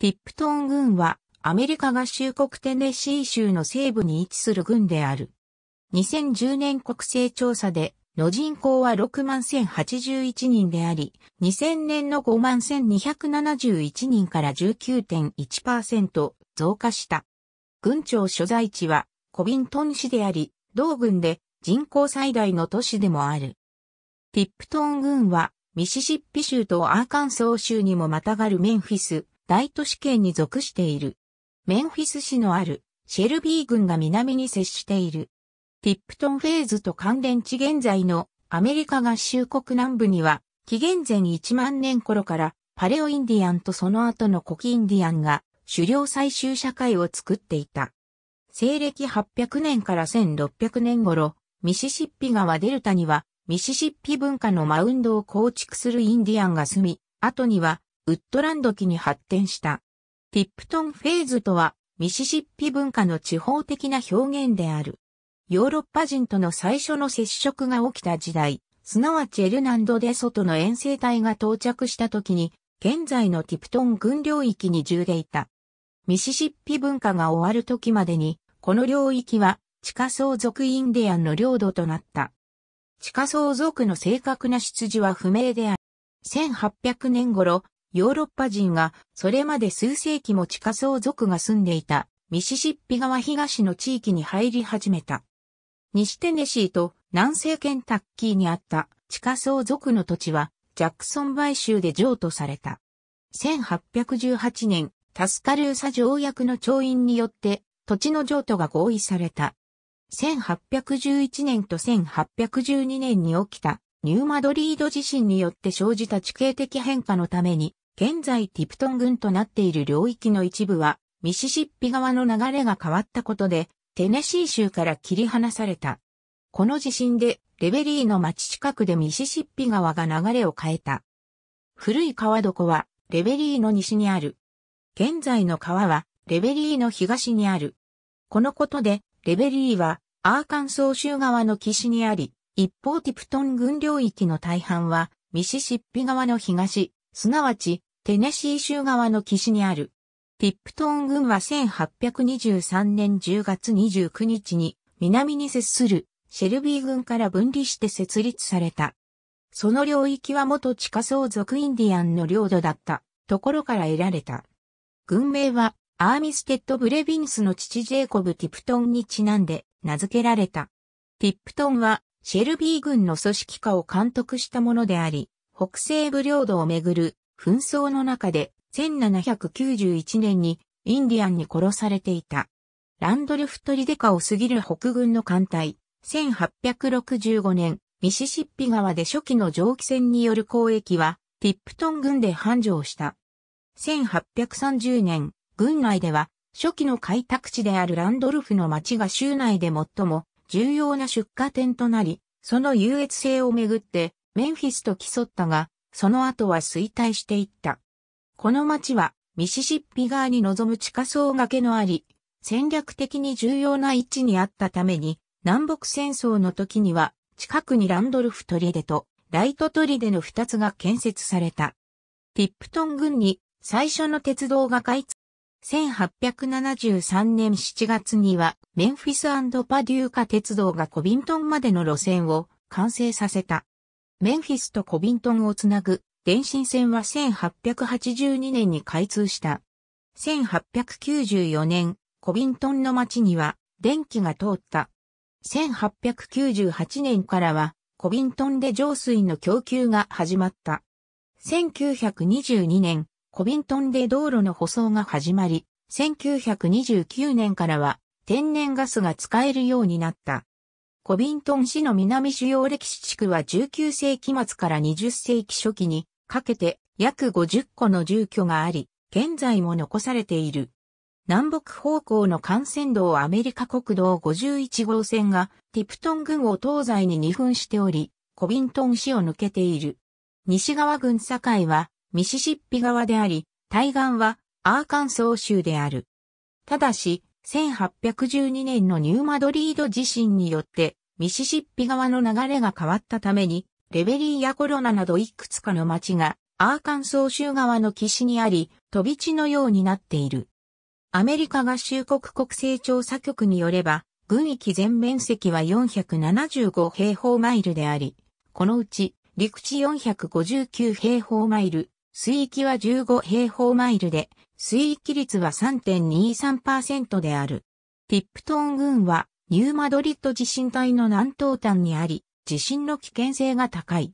ピップトン郡はアメリカ合衆国テネシー州の西部に位置する郡である。2010年国勢調査での人口は6万1081人であり、2000年の5万1271人から19.1%増加した。郡庁所在地はコビントン市であり、同郡で人口最大の都市でもある。ピップトン郡はミシシッピ州とアーカンソー州にもまたがるメンフィス、大都市圏に属している。メンフィス市のあるシェルビー郡が南に接している。ティップトンフェーズと関連地現在のアメリカ合衆国南部には、紀元前1万年頃からパレオインディアンとその後の古希インディアンが狩猟採集社会を作っていた。西暦800年から1600年頃、ミシシッピ川デルタにはミシシッピ文化のマウンドを構築するインディアンが住み、後にはウッドランド期に発展した。ティップトンフェーズとは、ミシシッピ文化の地方的な表現である。ヨーロッパ人との最初の接触が起きた時代、すなわちエルナンド・デ・ソトの遠征隊が到着した時に、現在のティプトン軍領域に住でいた。ミシシッピ文化が終わる時までに、この領域は地下相続インディアンの領土となった。地下相続の正確な出自は不明である。1800年頃、ヨーロッパ人がそれまで数世紀も地下層族が住んでいたミシシッピ川東の地域に入り始めた。西テネシーと南西ケンタッキーにあった地下層族の土地はジャクソン買収で譲渡された。1818年、タスカルーサ条約の調印によって土地の譲渡が合意された。1811年と1812年に起きたニューマドリード地震によって生じた地形的変化のために現在ティプトン郡となっている領域の一部は、ミシシッピ川の流れが変わったことで、テネシー州から切り離された。この地震で、レベリーの町近くでミシシッピ川が流れを変えた。古い川床は、レベリーの西にある。現在の川は、レベリーの東にある。このことで、レベリーは、アーカンソー州側の岸にあり、一方ティプトン郡領域の大半は、ミシシッピ川の東、すなわち、テネシー州側の岸にある。テップトン郡は1823年10月29日に南に接するシェルビー郡から分離して設立された。その領域は元地下相族インディアンの領土だったところから得られた。軍名はアーミステッド・ブレビンスの父ジェイコブ・ティプトンにちなんで名付けられた。ティプトンはシェルビー軍の組織化を監督したものであり、北西部領土をめぐる紛争の中で1791年にインディアンに殺されていた。ランドルフ・トリデカを過ぎる北軍の艦隊、1865年、ミシシッピ川で初期の蒸気船による交易は、ティップトン軍で繁盛した。1830年、軍内では、初期の開拓地であるランドルフの町が州内で最も重要な出荷点となり、その優越性をめぐって、メンフィスと競ったが、その後は衰退していった。この町はミシシッピ川に臨む地下層崖のあり、戦略的に重要な位置にあったために、南北戦争の時には、近くにランドルフ砦とライト砦の二つが建設された。ティップトン郡に最初の鉄道が開通。1873年7月には、メンフィスパデューカ鉄道がコビントンまでの路線を完成させた。メンフィスとコビントンをつなぐ電信線は1882年に開通した。1894年、コビントンの町には電気が通った。1898年からはコビントンで浄水の供給が始まった。1922年、コビントンで道路の舗装が始まり、1929年からは天然ガスが使えるようになった。コビントン市の南主要歴史地区は19世紀末から20世紀初期にかけて約50個の住居があり、現在も残されている。南北方向の幹線道アメリカ国道51号線がティプトン郡を東西に二分しており、コビントン市を抜けている。西側郡境はミシシッピ側であり、対岸はアーカンソー州である。ただし、1812年のニューマドリード地震によって、ミシシッピ川の流れが変わったために、レベリーやコロナなどいくつかの町が、アーカンソー州側の岸にあり、飛び地のようになっている。アメリカ合衆国国勢調査局によれば、軍域全面積は475平方マイルであり、このうち陸地459平方マイル、水域は15平方マイルで、水域率は3.23%である。ティップトン群はニューマドリッド地震帯の南東端にあり、地震の危険性が高い。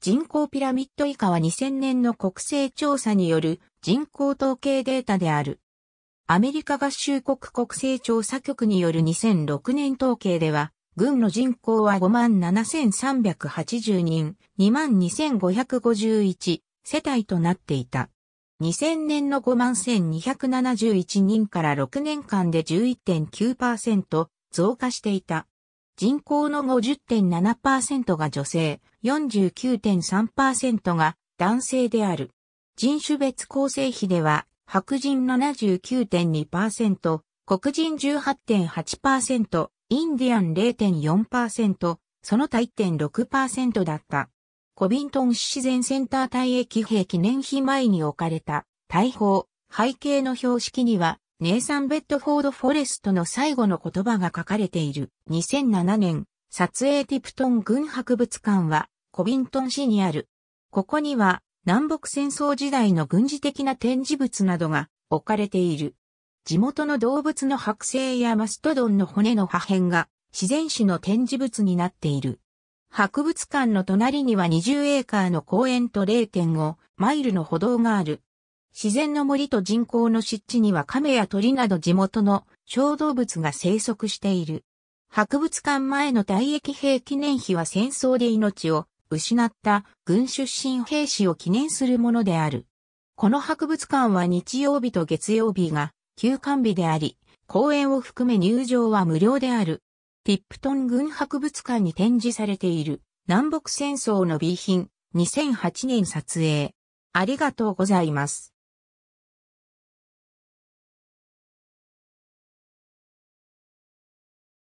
人口ピラミッド以下は2000年の国勢調査による人口統計データである。アメリカ合衆国国勢調査局による2006年統計では、軍の人口は57,380人、22,551世帯となっていた。2000年の51,271人から6年間で11.9%増加していた。人口の50.7%が女性、49.3%が男性である。人種別構成比では、白人79.2%、黒人18.8%、インディアン0.4%、その他1.6%だった。コビントン市自然センター大駅兵記念碑前に置かれた大砲、背景の標識には、ネイサン・ベッドフォード・フォレストの最後の言葉が書かれている。2007年、撮影ティプトン軍博物館は、コビントン市にある。ここには、南北戦争時代の軍事的な展示物などが置かれている。地元の動物の剥製やマストドンの骨の破片が自然史の展示物になっている。博物館の隣には20エーカーの公園と0.5マイルの歩道がある。自然の森と人工の湿地には亀や鳥など地元の小動物が生息している。博物館前の退役兵記念碑は戦争で命を失った軍出身兵士を記念するものである。この博物館は日曜日と月曜日が休館日であり、公園を含め入場は無料である。ィップトン軍博物館に展示されている南北戦争の B 品2008年撮影。ありがとうございます。